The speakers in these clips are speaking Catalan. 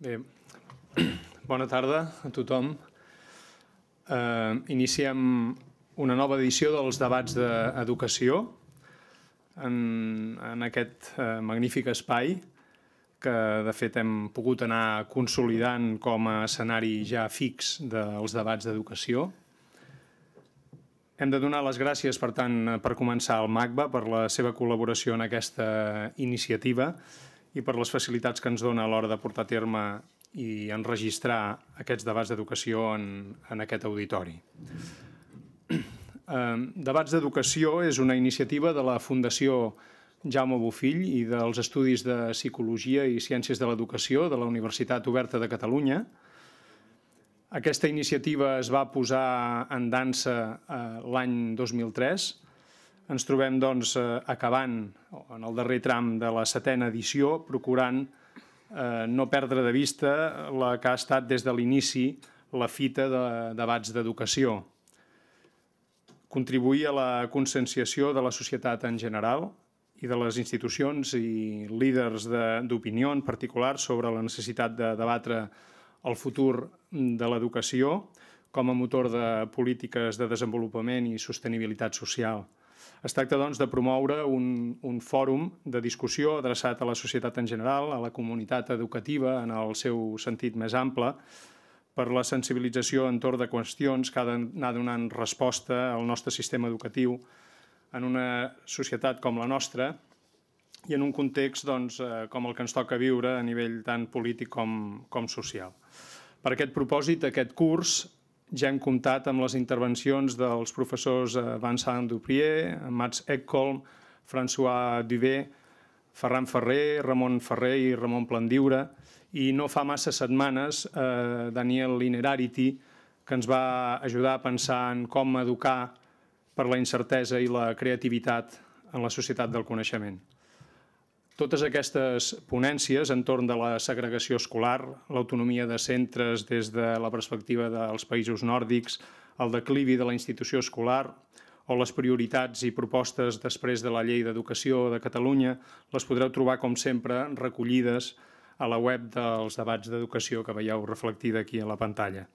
Bé, bona tarda a tothom. Eh, iniciem una nova edició dels debats d'educació en, en aquest eh, magnífic espai que de fet hem pogut anar consolidant com a escenari ja fix dels debats d'educació. Hem de donar les gràcies, per tant, per començar al MACBA per la seva col·laboració en aquesta iniciativa i per les facilitats que ens dona a l'hora de portar a terme i enregistrar aquests debats d'educació en, en aquest auditori. Eh, debats d'educació és una iniciativa de la Fundació Jaume Bofill i dels Estudis de Psicologia i Ciències de l'Educació de la Universitat Oberta de Catalunya. Aquesta iniciativa es va posar en dansa eh, l'any 2003 ens trobem doncs, eh, acabant en el darrer tram de la setena edició, procurant eh, no perdre de vista la que ha estat des de l'inici la fita de debats d'educació. Contribuir a la conscienciació de la societat en general i de les institucions i líders d'opinió en particular sobre la necessitat de debatre el futur de l'educació com a motor de polítiques de desenvolupament i sostenibilitat social. Es tracta doncs, de promoure un, un fòrum de discussió adreçat a la societat en general, a la comunitat educativa en el seu sentit més ample, per la sensibilització entorn de qüestions que ha d'anar donant resposta al nostre sistema educatiu en una societat com la nostra i en un context doncs, eh, com el que ens toca viure a nivell tant polític com, com social. Per aquest propòsit, aquest curs ja hem comptat amb les intervencions dels professors eh, Vincent Duprier, Mats Eckholm, François Duvé, Ferran Ferrer, Ramon Ferrer i Ramon Plandiure, i no fa massa setmanes eh, Daniel Linerarity, que ens va ajudar a pensar en com educar per la incertesa i la creativitat en la societat del coneixement. Totes aquestes ponències entorn de la segregació escolar, l'autonomia de centres des de la perspectiva dels països nòrdics, el declivi de la institució escolar o les prioritats i propostes després de la Llei d'Educació de Catalunya les podreu trobar, com sempre, recollides a la web dels debats d'educació que veieu reflectida aquí a la pantalla.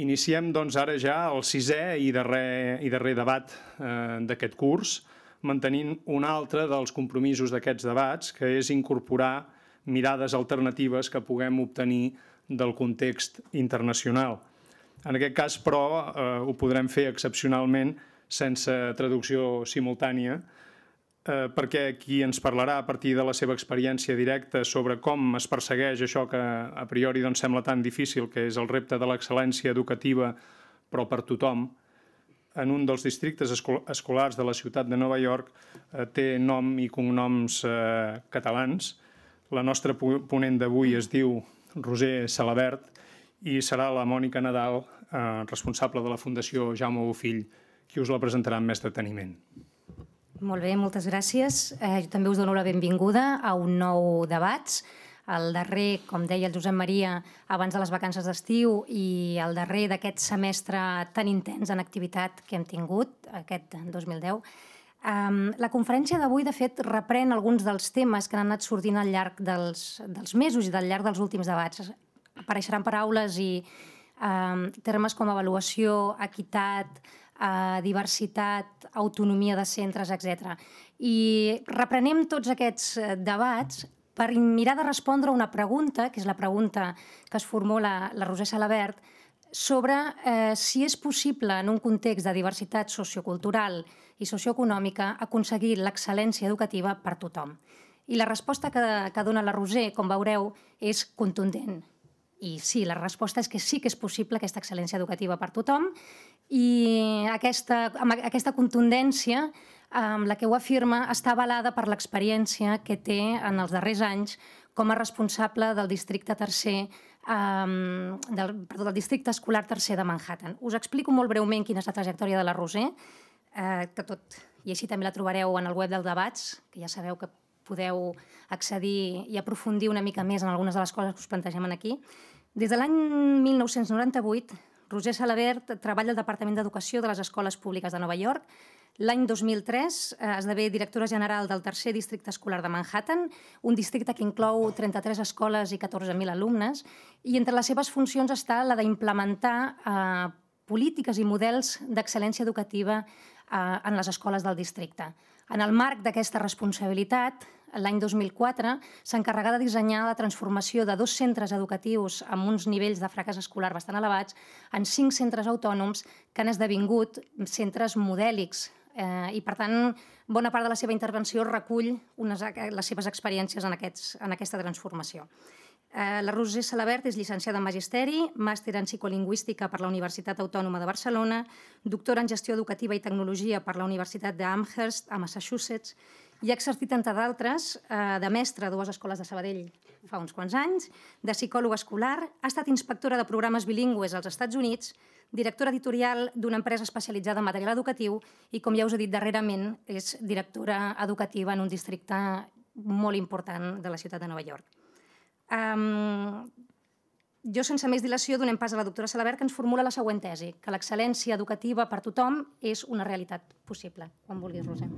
Iniciem doncs, ara ja el sisè i darrer, i darrer debat eh, d'aquest curs, que mantenint un altre dels compromisos d'aquests debats, que és incorporar mirades alternatives que puguem obtenir del context internacional. En aquest cas, però, eh, ho podrem fer excepcionalment sense traducció simultània, eh, perquè qui ens parlarà a partir de la seva experiència directa sobre com es persegueix això que a priori doncs, sembla tan difícil, que és el repte de l'excel·lència educativa, però per tothom, en un dels districtes escolars de la ciutat de Nova York eh, té nom i cognoms eh, catalans. La nostra ponent d'avui es diu Roser Salabert i serà la Mònica Nadal, eh, responsable de la Fundació Jaume Bofill, qui us la presentarà amb més deteniment. Molt bé, moltes gràcies. Eh, jo també us dono la benvinguda a un nou debat el darrer, com deia el Josep Maria, abans de les vacances d'estiu i el darrer d'aquest semestre tan intens en activitat que hem tingut, aquest 2010. Um, la conferència d'avui, de fet, reprèn alguns dels temes que han anat sortint al llarg dels, dels mesos i del llarg dels últims debats. Apareixeran paraules i um, termes com avaluació, equitat, eh, diversitat, autonomia de centres, etc. I reprenem tots aquests eh, debats per mirar de respondre una pregunta, que és la pregunta que es formula la Roser Salabert, sobre eh, si és possible, en un context de diversitat sociocultural i socioeconòmica, aconseguir l'excel·lència educativa per tothom. I la resposta que, que dona la Roser, com veureu, és contundent. I sí, la resposta és que sí que és possible aquesta excel·lència educativa per tothom i aquesta, amb aquesta contundència amb la que ho afirma està avalada per l'experiència que té en els darrers anys com a responsable del districte tercer del, perdó, del districte escolar tercer de Manhattan. Us explico molt breument quina és la trajectòria de la Roser, eh, que tot i així també la trobareu en el web del Debats, que ja sabeu que podeu accedir i aprofundir una mica més en algunes de les coses que us plantegem aquí. Des de l'any 1998, Roser Salabert treballa al Departament d'Educació de les Escoles Públiques de Nova York L'any 2003 eh, esdevé directora general del tercer districte escolar de Manhattan, un districte que inclou 33 escoles i 14.000 alumnes, i entre les seves funcions està la d'implementar eh, polítiques i models d'excel·lència educativa eh, en les escoles del districte. En el marc d'aquesta responsabilitat, l'any 2004, s'encarrega de dissenyar la transformació de dos centres educatius amb uns nivells de fracàs escolar bastant elevats en cinc centres autònoms que han esdevingut centres modèlics eh, i, per tant, bona part de la seva intervenció recull unes, les seves experiències en, aquests, en aquesta transformació. Eh, la Roser Salabert és llicenciada en Magisteri, màster en Psicolingüística per la Universitat Autònoma de Barcelona, doctora en Gestió Educativa i Tecnologia per la Universitat d'Amherst, a Massachusetts, i ha exercit, entre d'altres, eh, de mestra a dues escoles de Sabadell fa uns quants anys, de psicòloga escolar, ha estat inspectora de programes bilingües als Estats Units directora editorial d'una empresa especialitzada en material educatiu i, com ja us he dit darrerament, és directora educativa en un districte molt important de la ciutat de Nova York. Um, jo, sense més dilació, donem pas a la doctora Salabert, que ens formula la següent tesi, que l'excel·lència educativa per tothom és una realitat possible. Quan vulguis, Roser.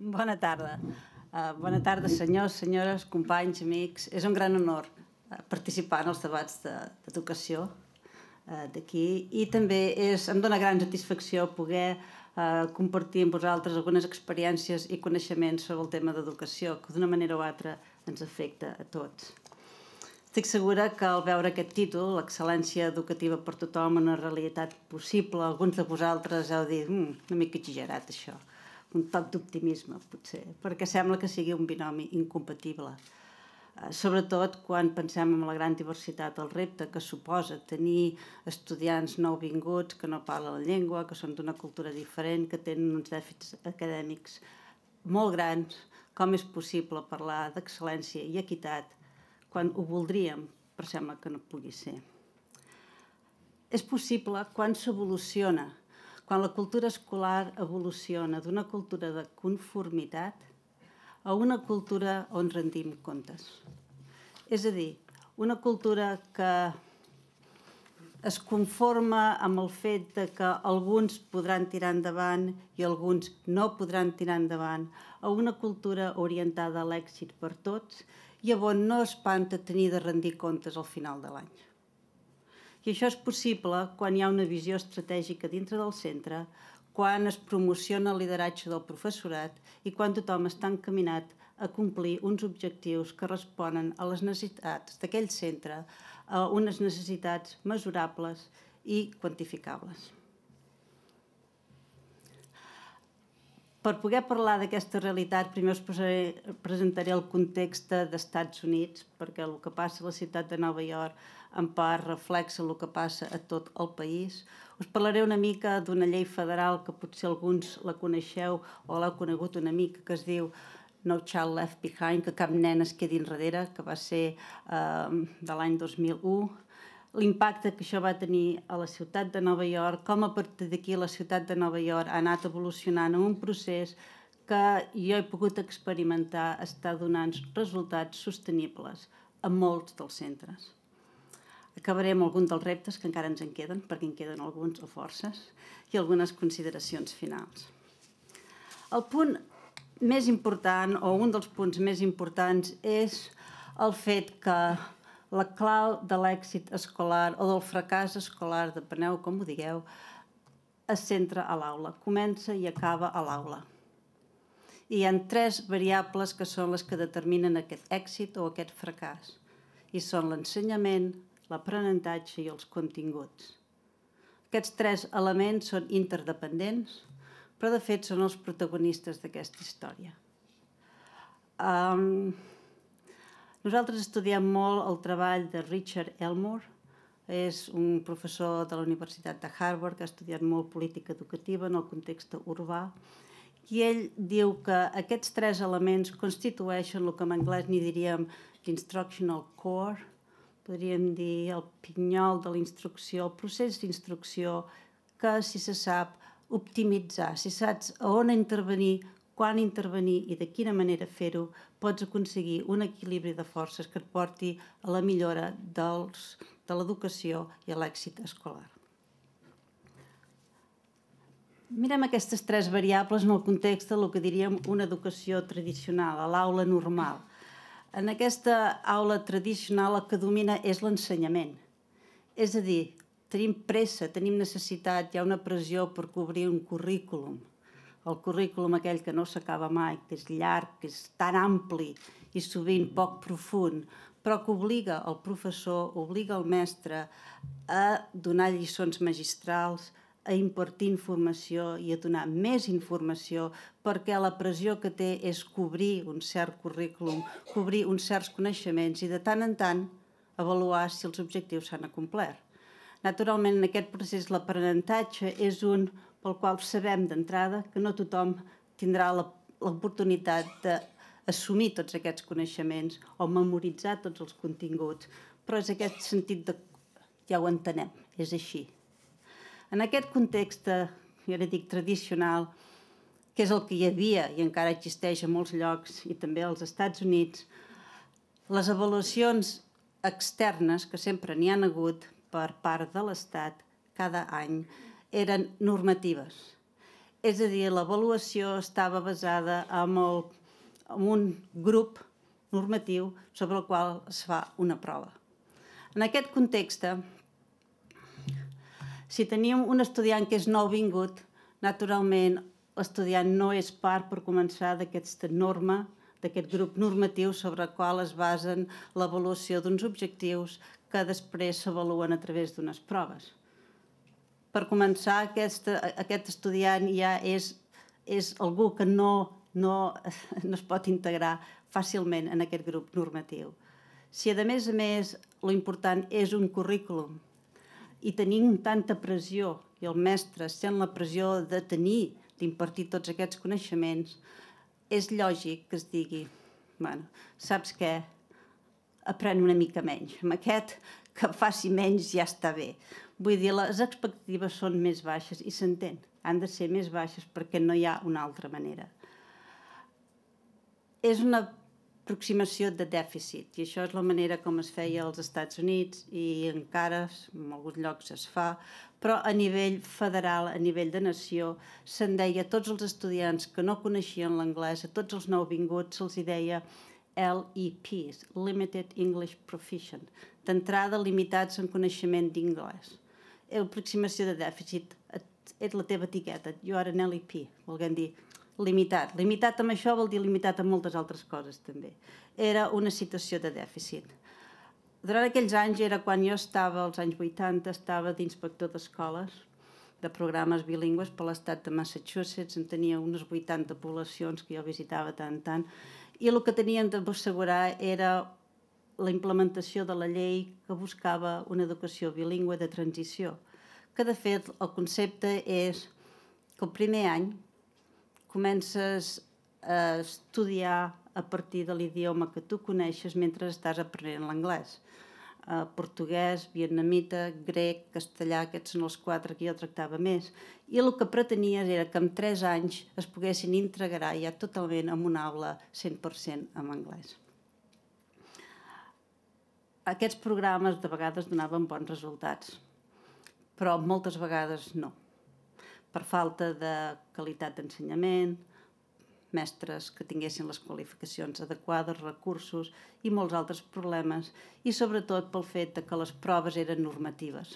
Bona tarda. Uh, bona tarda, senyors, senyores, companys, amics. És un gran honor ah, participar en els debats d'educació de, Eh, d'aquí i també és, em dona gran satisfacció poder uh, compartir amb vosaltres algunes experiències i coneixements sobre el tema d'educació que d'una manera o altra ens afecta a tots. Estic segura que al veure aquest títol, l'excel·lència educativa per tothom, una realitat possible, alguns de vosaltres heu dit mm, una mica exagerat això, un toc d'optimisme potser, perquè sembla que sigui un binomi incompatible. Eh, sobretot quan pensem en la gran diversitat del repte que suposa tenir estudiants nou vinguts que no parlen la llengua, que són d'una cultura diferent, que tenen uns dèficits acadèmics molt grans, com és possible parlar d'excel·lència i equitat quan ho voldríem, però sembla que no pugui ser. És possible quan s'evoluciona, quan la cultura escolar evoluciona d'una cultura de conformitat – a una cultura on rendim comptes. És a dir, una cultura que es conforma amb el fet de que alguns podran tirar endavant i alguns no podran tirar endavant, a una cultura orientada a l'èxit per tots i a on no espanta tenir de rendir comptes al final de l'any. I això és possible quan hi ha una visió estratègica dintre del centre quan es promociona el lideratge del professorat i quan tothom està encaminat a complir uns objectius que responen a les necessitats d'aquell centre, a unes necessitats mesurables i quantificables. Per poder parlar d'aquesta realitat, primer us presentaré el context d'Estats Units, perquè el que passa a la ciutat de Nova York en part reflexa el que passa a tot el país, us parlaré una mica d'una llei federal que potser alguns la coneixeu o l'heu conegut una mica, que es diu No Child Left Behind, que cap nen es quedi enrere, que va ser ehm, de l'any 2001, l'impacte que això va tenir a la ciutat de Nova York, com a partir d'aquí la ciutat de Nova York ha anat evolucionant en un procés que jo he pogut experimentar està donant resultats sostenibles a molts dels centres acabaré amb algun dels reptes que encara ens en queden, perquè en queden alguns o forces, i algunes consideracions finals. El punt més important, o un dels punts més importants, és el fet que la clau de l'èxit escolar o del fracàs escolar, depeneu com ho digueu, es centra a l'aula, comença i acaba a l'aula. I hi ha tres variables que són les que determinen aquest èxit o aquest fracàs. I són l'ensenyament, l'aprenentatge i els continguts. Aquests tres elements són interdependents, però de fet són els protagonistes d'aquesta història. Um, nosaltres estudiem molt el treball de Richard Elmore, és un professor de la Universitat de Harvard que ha estudiat molt política educativa en el context urbà i ell diu que aquests tres elements constitueixen el que en anglès ni diríem l'instructional core, podríem dir, el pinyol de la instrucció, el procés d'instrucció, que si se sap optimitzar, si saps on intervenir, quan intervenir i de quina manera fer-ho, pots aconseguir un equilibri de forces que et porti a la millora dels, de l'educació i a l'èxit escolar. Mirem aquestes tres variables en el context del que diríem una educació tradicional, a l'aula normal. En aquesta aula tradicional el que domina és l'ensenyament. És a dir, tenim pressa, tenim necessitat, hi ha una pressió per cobrir un currículum. El currículum aquell que no s'acaba mai, que és llarg, que és tan ampli i sovint poc profund, però que obliga el professor, obliga el mestre a donar lliçons magistrals, a impartir informació i a donar més informació perquè la pressió que té és cobrir un cert currículum, cobrir uns certs coneixements i de tant en tant avaluar si els objectius s'han acomplert. Naturalment, en aquest procés l'aprenentatge és un pel qual sabem d'entrada que no tothom tindrà l'oportunitat d'assumir tots aquests coneixements o memoritzar tots els continguts, però és aquest sentit de ja ho entenem, és així, en aquest context, eh, jo li dic tradicional, que és el que hi havia i encara existeix a molts llocs i també als Estats Units, les avaluacions externes que sempre n'hi han hagut per part de l'Estat cada any eren normatives. És a dir, l'avaluació estava basada en, el, en un grup normatiu sobre el qual es fa una prova. En aquest context, si tenim un estudiant que és nou vingut, naturalment l'estudiant no és part per començar d'aquesta norma, d'aquest grup normatiu sobre el qual es basen l'avaluació d'uns objectius que després s'avaluen a través d'unes proves. Per començar, aquest, aquest estudiant ja és, és algú que no, no, no es pot integrar fàcilment en aquest grup normatiu. Si a més a més l'important és un currículum i tenint tanta pressió i el mestre sent la pressió de tenir, d'impartir tots aquests coneixements, és lògic que es digui, bueno, saps què, aprèn una mica menys. Amb aquest que faci menys ja està bé. Vull dir, les expectatives són més baixes i s'entén, han de ser més baixes perquè no hi ha una altra manera. És una aproximació de dèficit i això és la manera com es feia als Estats Units i encara en alguns llocs es fa, però a nivell federal, a nivell de nació, se'n deia a tots els estudiants que no coneixien l'anglès, a tots els nouvinguts se'ls deia LEPs, Limited English Proficient, d'entrada limitats en coneixement d'anglès. Eh, aproximació de dèficit, et, et la teva etiqueta, you are an LEP, volguem dir, limitat. Limitat amb això vol dir limitat amb moltes altres coses, també. Era una situació de dèficit. Durant aquells anys era quan jo estava, als anys 80, estava d'inspector d'escoles de programes bilingües per l'estat de Massachusetts, en tenia unes 80 poblacions que jo visitava tant tant, i el que teníem de assegurar era la implementació de la llei que buscava una educació bilingüe de transició, que de fet el concepte és que el primer any comences a estudiar a partir de l'idioma que tu coneixes mentre estàs aprenent l'anglès. Uh, portuguès, vietnamita, grec, castellà, aquests són els quatre que jo tractava més. I el que pretenia era que en tres anys es poguessin integrar ja totalment en una aula 100% en anglès. Aquests programes de vegades donaven bons resultats, però moltes vegades no per falta de qualitat d'ensenyament, mestres que tinguessin les qualificacions adequades, recursos i molts altres problemes, i sobretot pel fet de que les proves eren normatives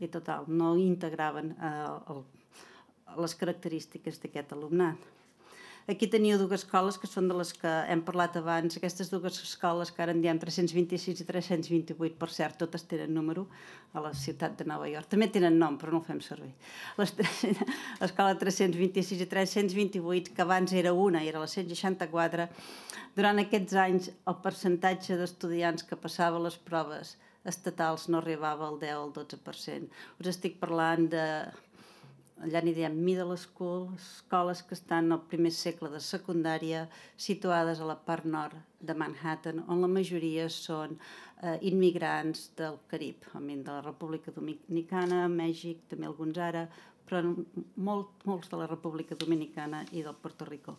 i total, no integraven eh, el, les característiques d'aquest alumnat. Aquí teniu dues escoles que són de les que hem parlat abans. Aquestes dues escoles que ara en diem 326 i 328, per cert, totes tenen número a la ciutat de Nova York. També tenen nom, però no ho fem servir. L'escola 326 i 328, que abans era una, era la 164, durant aquests anys el percentatge d'estudiants que passava les proves estatals no arribava al 10 al 12%. Us estic parlant de allà n'hi diem middle school, escoles que estan al primer segle de secundària, situades a la part nord de Manhattan, on la majoria són eh, immigrants del Carib, de la República Dominicana, Mèxic, també alguns ara, però molt, molts de la República Dominicana i del Puerto Rico.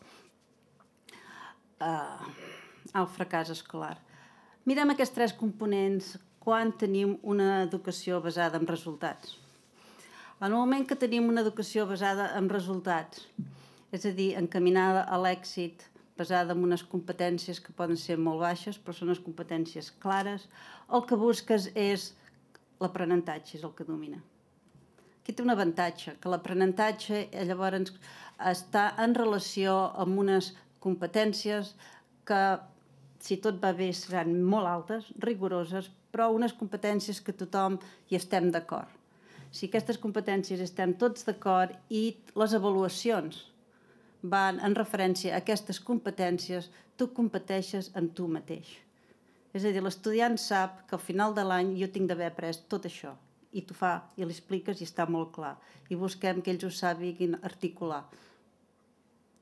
Uh, el fracàs escolar. Mirem aquests tres components quan tenim una educació basada en resultats en el moment que tenim una educació basada en resultats, és a dir, encaminada a l'èxit, basada en unes competències que poden ser molt baixes, però són unes competències clares, el que busques és l'aprenentatge, és el que domina. Aquí té un avantatge, que l'aprenentatge eh, llavors està en relació amb unes competències que, si tot va bé, seran molt altes, rigoroses, però unes competències que tothom hi estem d'acord si aquestes competències estem tots d'acord i les avaluacions van en referència a aquestes competències, tu competeixes amb tu mateix. És a dir, l'estudiant sap que al final de l'any jo tinc d'haver après tot això i tu fa i l'expliques i està molt clar i busquem que ells ho sàpiguin articular.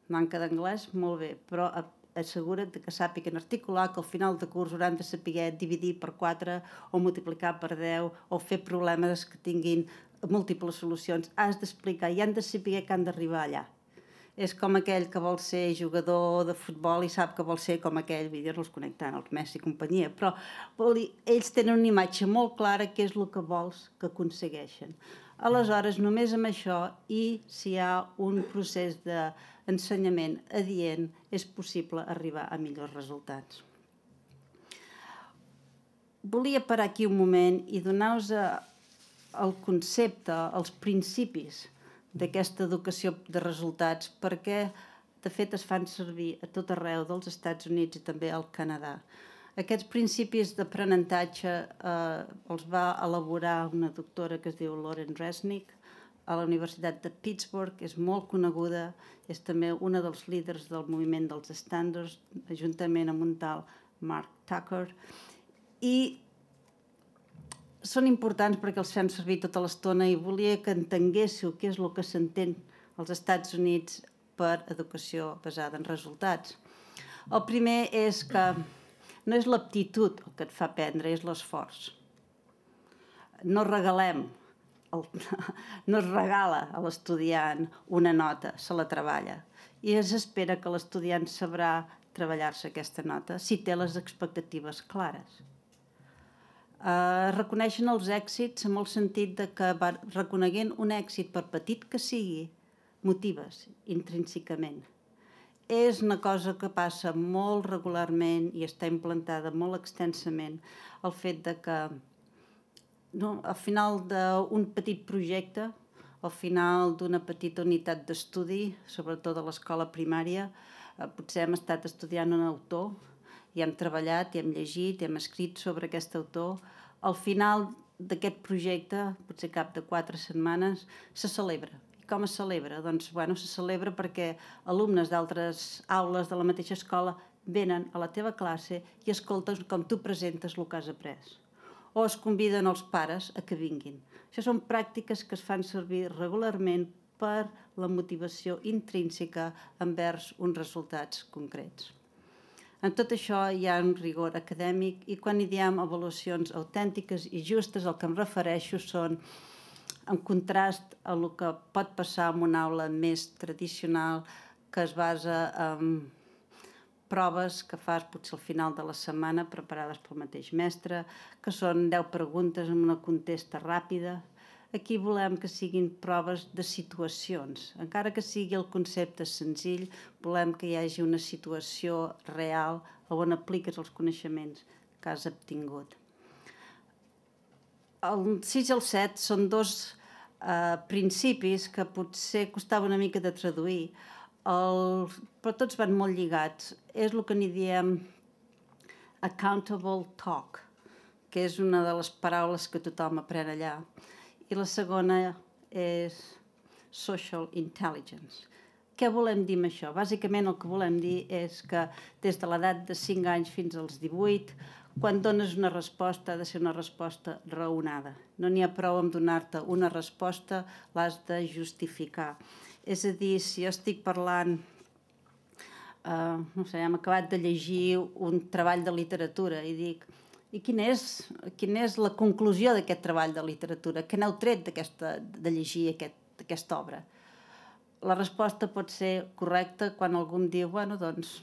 Manca d'anglès, molt bé, però assegura't que sàpiguen articular, que al final de curs hauran de saber dividir per 4 o multiplicar per 10 o fer problemes que tinguin múltiples solucions. Has d'explicar i han de saber que han d'arribar allà. És com aquell que vol ser jugador de futbol i sap que vol ser com aquell, vull dir els connectant els Messi i companyia, però ells tenen una imatge molt clara que és el que vols que aconsegueixen. Aleshores, només amb això i si hi ha un procés d'ensenyament adient és possible arribar a millors resultats. Volia parar aquí un moment i donar-vos el concepte, els principis d'aquesta educació de resultats perquè de fet es fan servir a tot arreu dels Estats Units i també al Canadà. Aquests principis d'aprenentatge eh, els va elaborar una doctora que es diu Lauren Resnick a la Universitat de Pittsburgh, és molt coneguda, és també una dels líders del moviment dels estàndards, juntament amb un tal Mark Tucker, i són importants perquè els fem servir tota l'estona i volia que entenguéssiu què és el que s'entén als Estats Units per educació basada en resultats. El primer és que no és l'aptitud el que et fa aprendre, és l'esforç. No regalem, el, no es regala a l'estudiant una nota, se la treballa. I es espera que l'estudiant sabrà treballar-se aquesta nota si té les expectatives clares. Eh, reconeixen els èxits amb el sentit de que reconeguent un èxit per petit que sigui, motives intrínsecament és una cosa que passa molt regularment i està implantada molt extensament el fet de que no, al final d'un petit projecte, al final d'una petita unitat d'estudi, sobretot a l'escola primària, eh, potser hem estat estudiant un autor i hem treballat, i hem llegit, i hem escrit sobre aquest autor. Al final d'aquest projecte, potser cap de quatre setmanes, se celebra com es celebra? Doncs, bueno, se celebra perquè alumnes d'altres aules de la mateixa escola venen a la teva classe i escoltes com tu presentes el que has après. O es conviden els pares a que vinguin. Això són pràctiques que es fan servir regularment per la motivació intrínseca envers uns resultats concrets. En tot això hi ha un rigor acadèmic i quan hi diem avaluacions autèntiques i justes, el que em refereixo són en contrast a el que pot passar en una aula més tradicional que es basa en proves que fas potser al final de la setmana preparades pel mateix mestre, que són 10 preguntes amb una contesta ràpida. Aquí volem que siguin proves de situacions. Encara que sigui el concepte senzill, volem que hi hagi una situació real on apliques els coneixements que has obtingut. El 6 i el 7 són dos Eh, principis que potser costava una mica de traduir, el, però tots van molt lligats. És el que n'hi diem accountable talk, que és una de les paraules que tothom apren allà. I la segona és social intelligence. Què volem dir amb això? Bàsicament el que volem dir és que des de l'edat de 5 anys fins als 18 quan dones una resposta ha de ser una resposta raonada. No n'hi ha prou amb donar-te una resposta, l'has de justificar. És a dir, si jo estic parlant Uh, no sé, hem acabat de llegir un treball de literatura i dic, i quina és, quina és la conclusió d'aquest treball de literatura? Què n'heu tret de llegir aquest, aquesta obra? La resposta pot ser correcta quan algú em diu, bueno, doncs,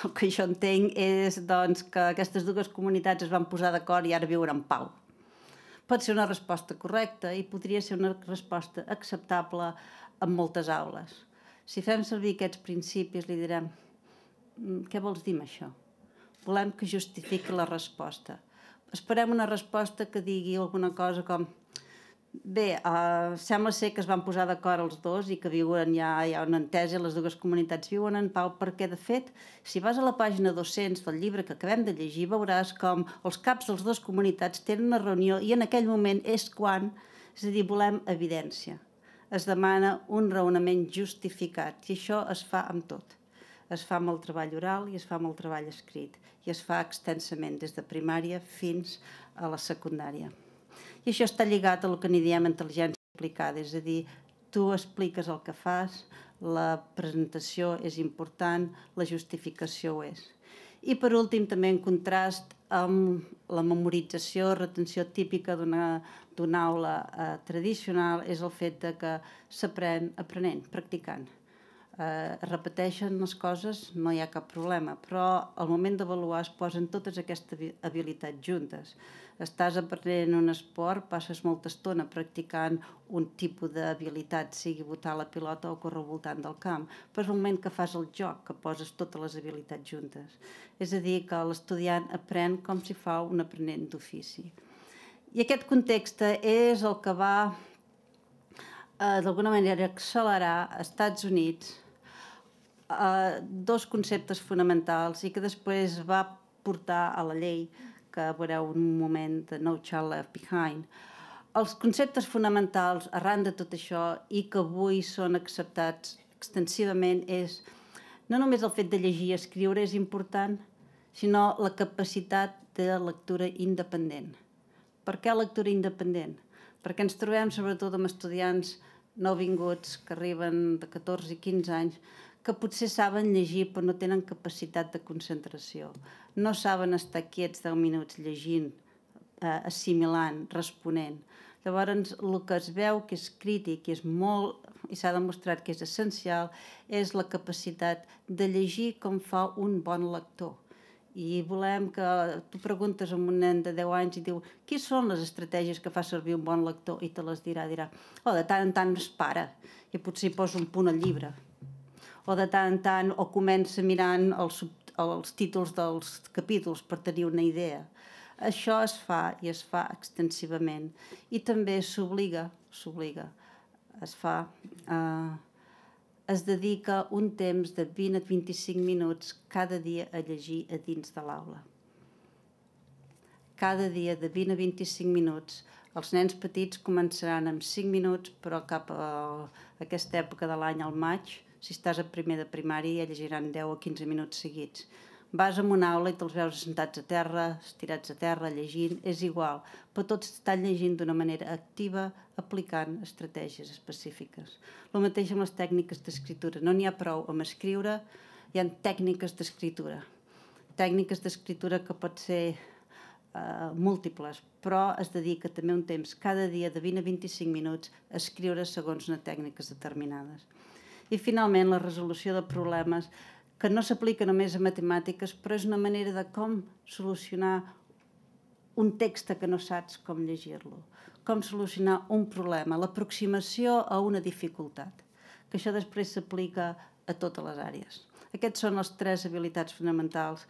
el que jo entenc és doncs, que aquestes dues comunitats es van posar d'acord i ara viure en pau. Pot ser una resposta correcta i podria ser una resposta acceptable en moltes aules. Si fem servir aquests principis, li direm mm, què vols dir amb això? Volem que justifiqui la resposta. Esperem una resposta que digui alguna cosa com Bé, uh, sembla ser que es van posar d'acord els dos i que viuen, ja ja una entesa, les dues comunitats viuen en pau, perquè, de fet, si vas a la pàgina 200 del llibre que acabem de llegir, veuràs com els caps dels dos comunitats tenen una reunió i en aquell moment és quan, és a dir, volem evidència. Es demana un raonament justificat i això es fa amb tot es fa amb el treball oral i es fa amb el treball escrit i es fa extensament des de primària fins a la secundària. I això està lligat a el que n'hi diem intel·ligència aplicada, és a dir, tu expliques el que fas, la presentació és important, la justificació ho és. I per últim, també en contrast amb la memorització, retenció típica d'una aula eh, tradicional, és el fet de que s'aprèn aprenent, practicant eh, repeteixen les coses, no hi ha cap problema, però al moment d'avaluar es posen totes aquestes habilitats juntes. Estàs aprenent un esport, passes molta estona practicant un tipus d'habilitat, sigui botar la pilota o córrer al voltant del camp, però és el moment que fas el joc, que poses totes les habilitats juntes. És a dir, que l'estudiant aprèn com si fa un aprenent d'ofici. I aquest context és el que va eh, d'alguna manera accelerar als Estats Units eh, dos conceptes fonamentals i que després va portar a la llei, que veureu un moment de No Child Left Behind. Els conceptes fonamentals arran de tot això i que avui són acceptats extensivament és no només el fet de llegir i escriure és important, sinó la capacitat de lectura independent. Per què lectura independent? Perquè ens trobem sobretot amb estudiants nouvinguts que arriben de 14 i 15 anys que potser saben llegir però no tenen capacitat de concentració. No saben estar quiets 10 minuts llegint, eh, assimilant, responent. Llavors, el que es veu que és crític i és molt i s'ha demostrat que és essencial és la capacitat de llegir com fa un bon lector. I volem que tu preguntes a un nen de 10 anys i diu qui són les estratègies que fa servir un bon lector? I te les dirà, dirà, oh, de tant en tant es para i potser hi posa un punt al llibre o de tant en tant o comença mirant els, els títols dels capítols per tenir una idea. Això es fa i es fa extensivament i també s'obliga, s'obliga, es fa... Eh, es dedica un temps de 20 a 25 minuts cada dia a llegir a dins de l'aula. Cada dia de 20 a 25 minuts els nens petits començaran amb 5 minuts, però cap a aquesta època de l'any, al maig, si estàs a primer de primària, llegiran 10 o 15 minuts seguits. Vas a una aula i te'ls veus sentats a terra, estirats a terra, llegint, és igual, però tots estan llegint d'una manera activa, aplicant estratègies específiques. El mateix amb les tècniques d'escriptura. No n'hi ha prou amb escriure, hi ha tècniques d'escriptura. Tècniques d'escriptura que pot ser Uh, múltiples, però es dedica també un temps cada dia de 20 a 25 minuts a escriure segons una tècniques determinades. I finalment la resolució de problemes que no s'aplica només a matemàtiques, però és una manera de com solucionar un text que no saps com llegir-lo, com solucionar un problema, l'aproximació a una dificultat, que això després s'aplica a totes les àrees. Aquests són les tres habilitats fonamentals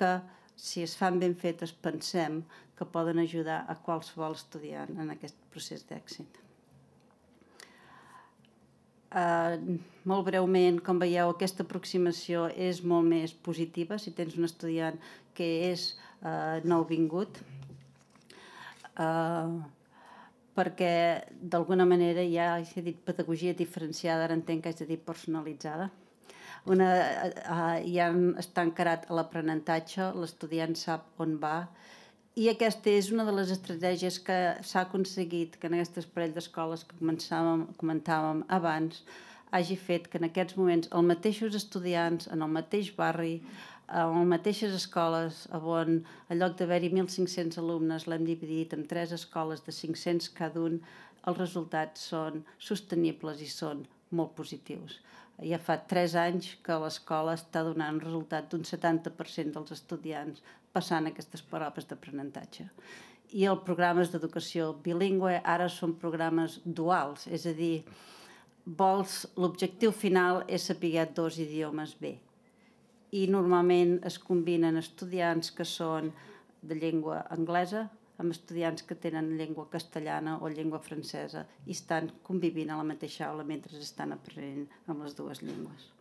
que, si es fan ben fetes, pensem que poden ajudar a qualsevol estudiant en aquest procés d'èxit. Eh, molt breument, com veieu, aquesta aproximació és molt més positiva si tens un estudiant que és uh, nouvingut, eh, perquè d'alguna manera ja he dit pedagogia diferenciada, ara entenc que haig de dir personalitzada. Una, uh, eh, ja està encarat a l'aprenentatge, l'estudiant sap on va, i aquesta és una de les estratègies que s'ha aconseguit que en aquestes parell d'escoles que començàvem, comentàvem abans hagi fet que en aquests moments els mateixos estudiants en el mateix barri, a les mateixes escoles, a on en lloc d'haver-hi 1.500 alumnes l'hem dividit en tres escoles de 500 cada un, els resultats són sostenibles i són molt positius. Ja fa 3 anys que l'escola està donant un resultat d'un 70% dels estudiants passant aquestes proves d'aprenentatge. I els programes d'educació bilingüe ara són programes duals, és a dir, vols, l'objectiu final és saber dos idiomes bé. I normalment es combinen estudiants que són de llengua anglesa amb estudiants que tenen llengua castellana o llengua francesa i estan convivint a la mateixa aula mentre estan aprenent amb les dues llengües.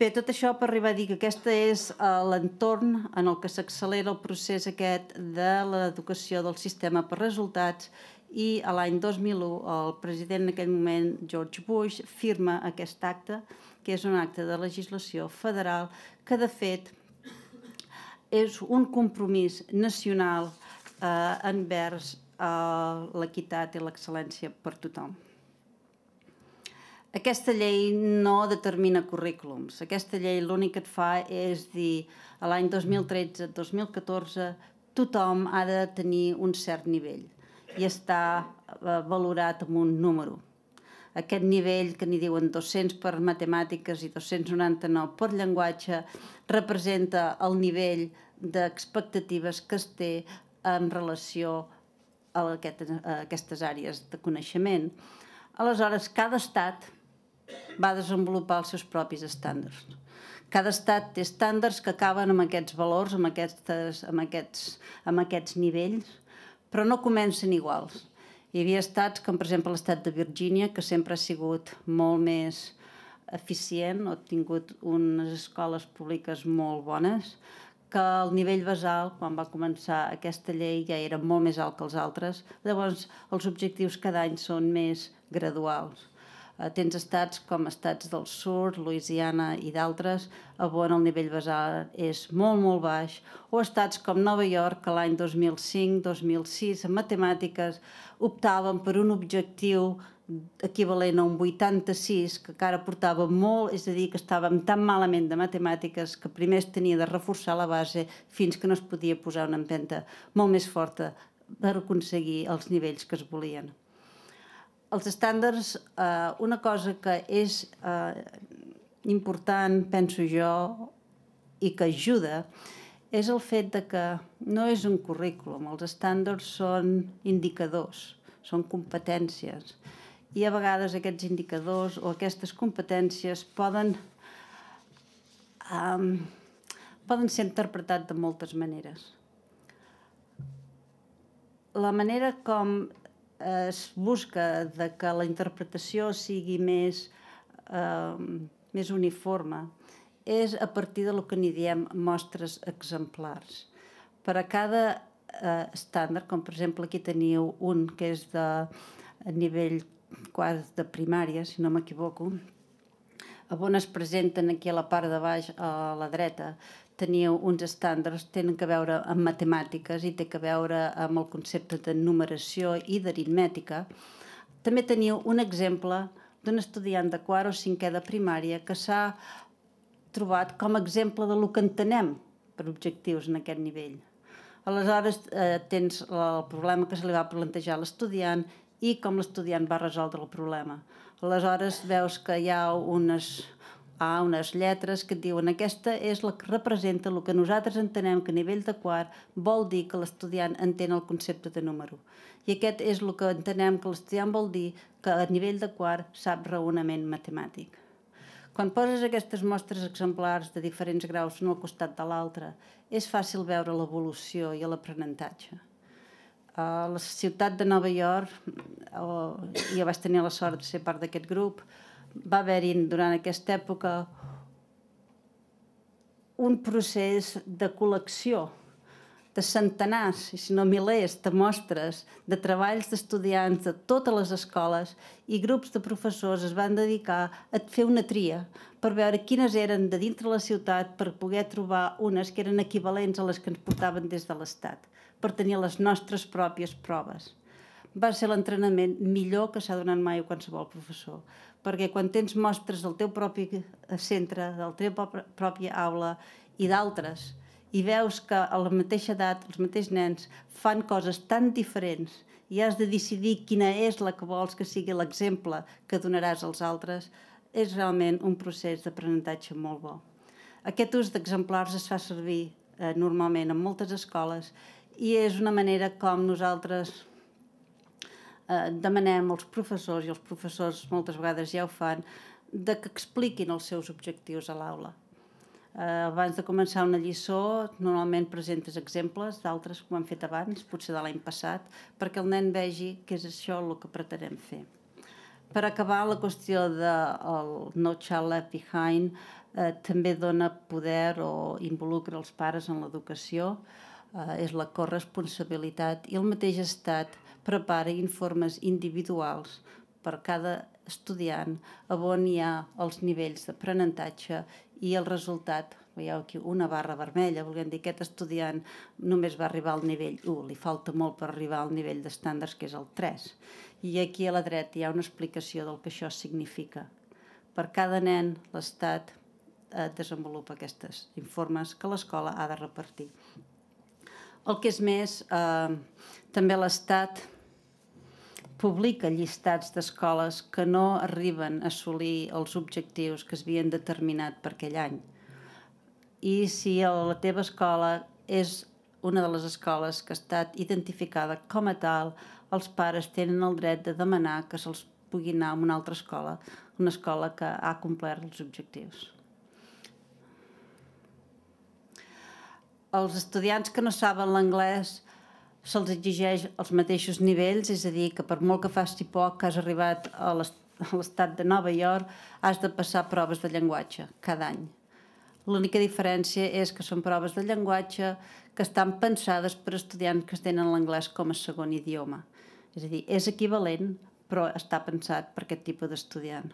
Bé, tot això per arribar a dir que aquest és eh, l'entorn en el que s'accelera el procés aquest de l'educació del sistema per resultats i a l'any 2001 el president en aquell moment, George Bush, firma aquest acte, que és un acte de legislació federal que, de fet, és un compromís nacional eh, envers eh, l'equitat i l'excel·lència per tothom aquesta llei no determina currículums. Aquesta llei l'únic que et fa és dir a l'any 2013-2014 tothom ha de tenir un cert nivell i està eh, valorat amb un número. Aquest nivell, que n'hi diuen 200 per matemàtiques i 299 per llenguatge, representa el nivell d'expectatives que es té en relació a, aquest, a aquestes àrees de coneixement. Aleshores, cada estat va desenvolupar els seus propis estàndards. Cada estat té estàndards que acaben amb aquests valors, amb, aquestes, amb, aquests, amb aquests nivells, però no comencen iguals. Hi havia estats com, per exemple, l'estat de Virgínia, que sempre ha sigut molt més eficient, ha tingut unes escoles públiques molt bones, que el nivell basal, quan va començar aquesta llei, ja era molt més alt que els altres. Llavors, els objectius cada any són més graduals. Eh, tens estats com estats del sud, Louisiana i d'altres, on el nivell basal és molt, molt baix, o estats com Nova York, que l'any 2005-2006 en matemàtiques optaven per un objectiu equivalent a un 86, que encara portava molt, és a dir, que estàvem tan malament de matemàtiques que primer es tenia de reforçar la base fins que no es podia posar una empenta molt més forta per aconseguir els nivells que es volien els estàndards, eh, una cosa que és eh, important, penso jo, i que ajuda, és el fet de que no és un currículum, els estàndards són indicadors, són competències, i a vegades aquests indicadors o aquestes competències poden, um, poden ser interpretats de moltes maneres. La manera com es busca de que la interpretació sigui més, eh, més uniforme és a partir de lo que n'hi diem mostres exemplars. Per a cada eh, estàndard, com per exemple aquí teniu un que és de nivell quart de primària, si no m'equivoco, on es presenten aquí a la part de baix, a la dreta, tenia uns estàndards tenen que veure amb matemàtiques i té que veure amb el concepte de numeració i d'aritmètica. També teniu un exemple d'un estudiant de quart o cinquè de primària que s'ha trobat com a exemple de lo que entenem per objectius en aquest nivell. Aleshores, eh, tens el problema que se li va plantejar a l'estudiant i com l'estudiant va resoldre el problema. Aleshores, veus que hi ha unes a unes lletres que et diuen aquesta és la que representa el que nosaltres entenem que a nivell de quart vol dir que l'estudiant entén el concepte de número. I aquest és el que entenem que l'estudiant vol dir que a nivell de quart sap raonament matemàtic. Quan poses aquestes mostres exemplars de diferents graus un al costat de l'altre, és fàcil veure l'evolució i l'aprenentatge. A la ciutat de Nova York, jo vaig tenir la sort de ser part d'aquest grup, va haver-hi durant aquesta època un procés de col·lecció de centenars, si no milers, de mostres, de treballs d'estudiants de totes les escoles i grups de professors es van dedicar a fer una tria per veure quines eren de dintre la ciutat per poder trobar unes que eren equivalents a les que ens portaven des de l'Estat, per tenir les nostres pròpies proves. Va ser l'entrenament millor que s'ha donat mai a qualsevol professor perquè quan tens mostres del teu propi centre, del teu propi aula i d'altres, i veus que a la mateixa edat els mateixos nens fan coses tan diferents i has de decidir quina és la que vols que sigui l'exemple que donaràs als altres, és realment un procés d'aprenentatge molt bo. Aquest ús d'exemplars es fa servir eh, normalment en moltes escoles i és una manera com nosaltres eh, demanem als professors, i els professors moltes vegades ja ho fan, de que expliquin els seus objectius a l'aula. Eh, abans de començar una lliçó, normalment presentes exemples d'altres que ho han fet abans, potser de l'any passat, perquè el nen vegi que és això el que pretenem fer. Per acabar, la qüestió del de, el No Child Left Behind eh, també dona poder o involucra els pares en l'educació, eh, és la corresponsabilitat i el mateix estat eh, prepara informes individuals per cada estudiant a on hi ha els nivells d'aprenentatge i el resultat, veieu aquí una barra vermella, volguem dir que aquest estudiant només va arribar al nivell 1, li falta molt per arribar al nivell d'estàndards que és el 3. I aquí a la dreta hi ha una explicació del que això significa. Per cada nen l'estat eh, desenvolupa aquestes informes que l'escola ha de repartir. El que és més, eh, també l'Estat publica llistats d'escoles que no arriben a assolir els objectius que es havien determinat per aquell any. I si la teva escola és una de les escoles que ha estat identificada com a tal, els pares tenen el dret de demanar que se'ls pugui anar a una altra escola, una escola que ha complert els objectius. els estudiants que no saben l'anglès se'ls exigeix els mateixos nivells, és a dir, que per molt que faci poc que has arribat a l'estat de Nova York, has de passar proves de llenguatge cada any. L'única diferència és que són proves de llenguatge que estan pensades per estudiants que tenen l'anglès com a segon idioma. És a dir, és equivalent, però està pensat per aquest tipus d'estudiant.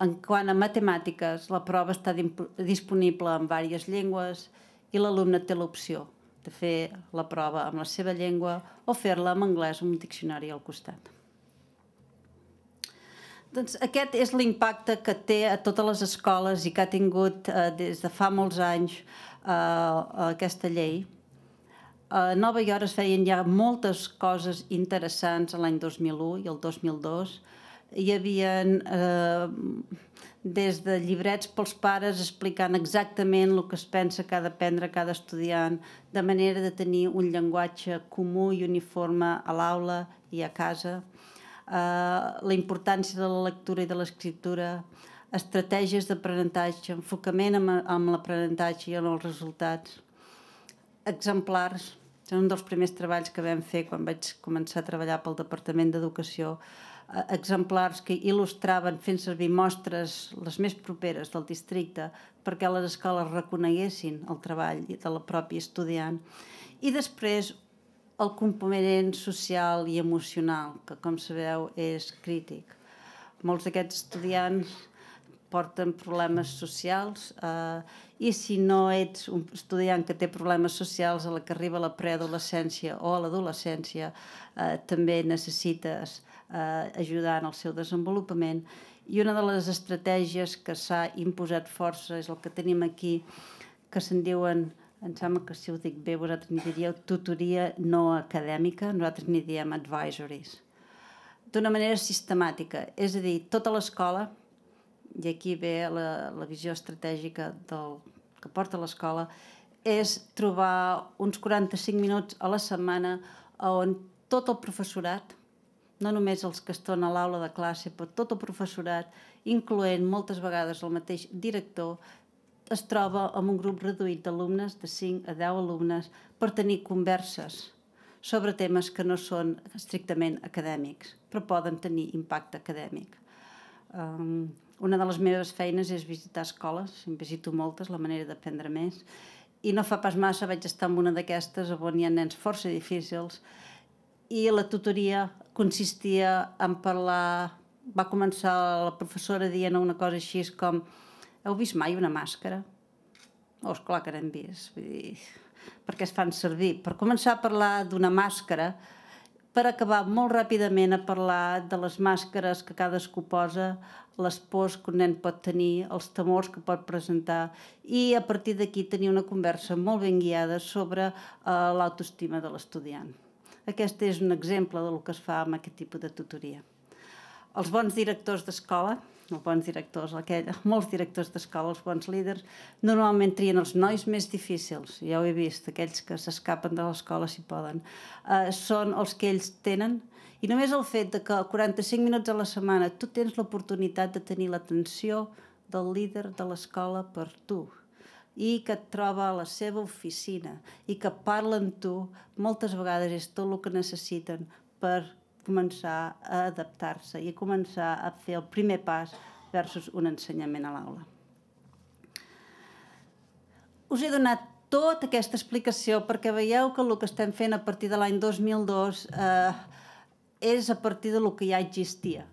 En quant a matemàtiques, la prova està disponible en diverses llengües, i l'alumne té l'opció de fer la prova amb la seva llengua o fer-la en anglès amb un diccionari al costat. Doncs aquest és l'impacte que té a totes les escoles i que ha tingut eh, des de fa molts anys eh, aquesta llei. A Nova York es feien ja moltes coses interessants l'any 2001 i el 2002. Hi havia eh, des de llibrets pels pares explicant exactament el que es pensa que ha d'aprendre cada estudiant, de manera de tenir un llenguatge comú i uniforme a l'aula i a casa, eh, la importància de la lectura i de l'escriptura, estratègies d'aprenentatge, enfocament amb, amb l'aprenentatge i en els resultats, exemplars, és un dels primers treballs que vam fer quan vaig començar a treballar pel Departament d'Educació, Eh, exemplars que il·lustraven fent servir mostres les més properes del districte perquè les escoles reconeguessin el treball de la pròpia estudiant. I després el component social i emocional, que com sabeu és crític. Molts d'aquests estudiants porten problemes socials eh, i si no ets un estudiant que té problemes socials a la que arriba la preadolescència o a l'adolescència eh, també necessites eh, ajudar en el seu desenvolupament. I una de les estratègies que s'ha imposat força és el que tenim aquí, que se'n diuen em sembla que si ho dic bé vosaltres n'hi diríeu tutoria no acadèmica, nosaltres n'hi diem advisories, d'una manera sistemàtica. És a dir, tota l'escola, i aquí ve la, la visió estratègica del, que porta l'escola, és trobar uns 45 minuts a la setmana on tot el professorat no només els que estan a l'aula de classe, però tot el professorat, incloent moltes vegades el mateix director, es troba amb un grup reduït d'alumnes, de 5 a 10 alumnes, per tenir converses sobre temes que no són estrictament acadèmics, però poden tenir impacte acadèmic. Um, una de les meves feines és visitar escoles, en visito moltes, la manera d'aprendre més, i no fa pas massa vaig estar en una d'aquestes on hi ha nens força difícils i la tutoria consistia en parlar... Va començar la professora dient una cosa així com heu vist mai una màscara? Oh, esclar que n'hem vist. Vull dir, perquè es fan servir. Per començar a parlar d'una màscara, per acabar molt ràpidament a parlar de les màscares que cadascú posa, les pors que un nen pot tenir, els temors que pot presentar i a partir d'aquí tenir una conversa molt ben guiada sobre eh, l'autoestima de l'estudiant. Aquest és un exemple del que es fa amb aquest tipus de tutoria. Els bons directors d'escola, els bons directors, aquell, molts directors d'escola, els bons líders, normalment trien els nois més difícils, ja ho he vist, aquells que s'escapen de l'escola si poden, eh, són els que ells tenen i només el fet de que 45 minuts a la setmana tu tens l'oportunitat de tenir l'atenció del líder de l'escola per tu, i que et troba a la seva oficina i que parla amb tu, moltes vegades és tot el que necessiten per començar a adaptar-se i a començar a fer el primer pas versus un ensenyament a l'aula. Us he donat tota aquesta explicació perquè veieu que el que estem fent a partir de l'any 2002 eh, és a partir del que ja existia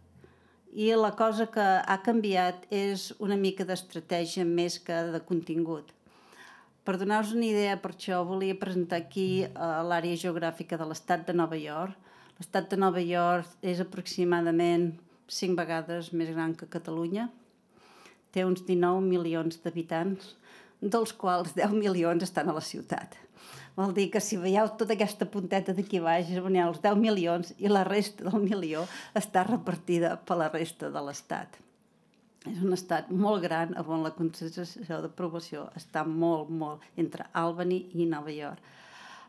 i la cosa que ha canviat és una mica d'estratègia més que de contingut. Per donar-vos una idea, per això volia presentar aquí eh, l'àrea geogràfica de l'estat de Nova York. L'estat de Nova York és aproximadament 5 vegades més gran que Catalunya. Té uns 19 milions d'habitants, dels quals 10 milions estan a la ciutat. Vol dir que si veieu tota aquesta punteta d'aquí baix, on els 10 milions i la resta del milió està repartida per la resta de l'Estat. És un estat molt gran on la concentració d'aprovació està molt, molt entre Albany i Nova York.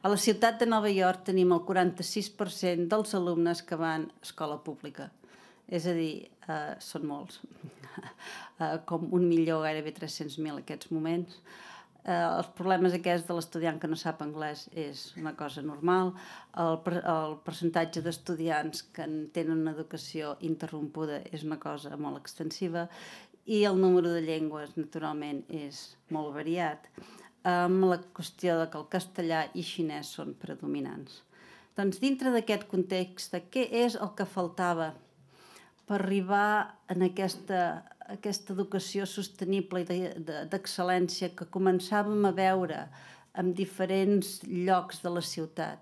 A la ciutat de Nova York tenim el 46% dels alumnes que van a escola pública. És a dir, eh, són molts, eh, com un milió, gairebé 300.000 en aquests moments. Eh, eh, els problemes aquests de l'estudiant que no sap anglès és una cosa normal, el, el percentatge d'estudiants que tenen una educació interrompuda és una cosa molt extensiva i el número de llengües, naturalment, és molt variat, amb la qüestió de que el castellà i xinès són predominants. Doncs dintre d'aquest context, què és el que faltava per arribar en aquesta aquesta educació sostenible i d'excel·lència que començàvem a veure en diferents llocs de la ciutat.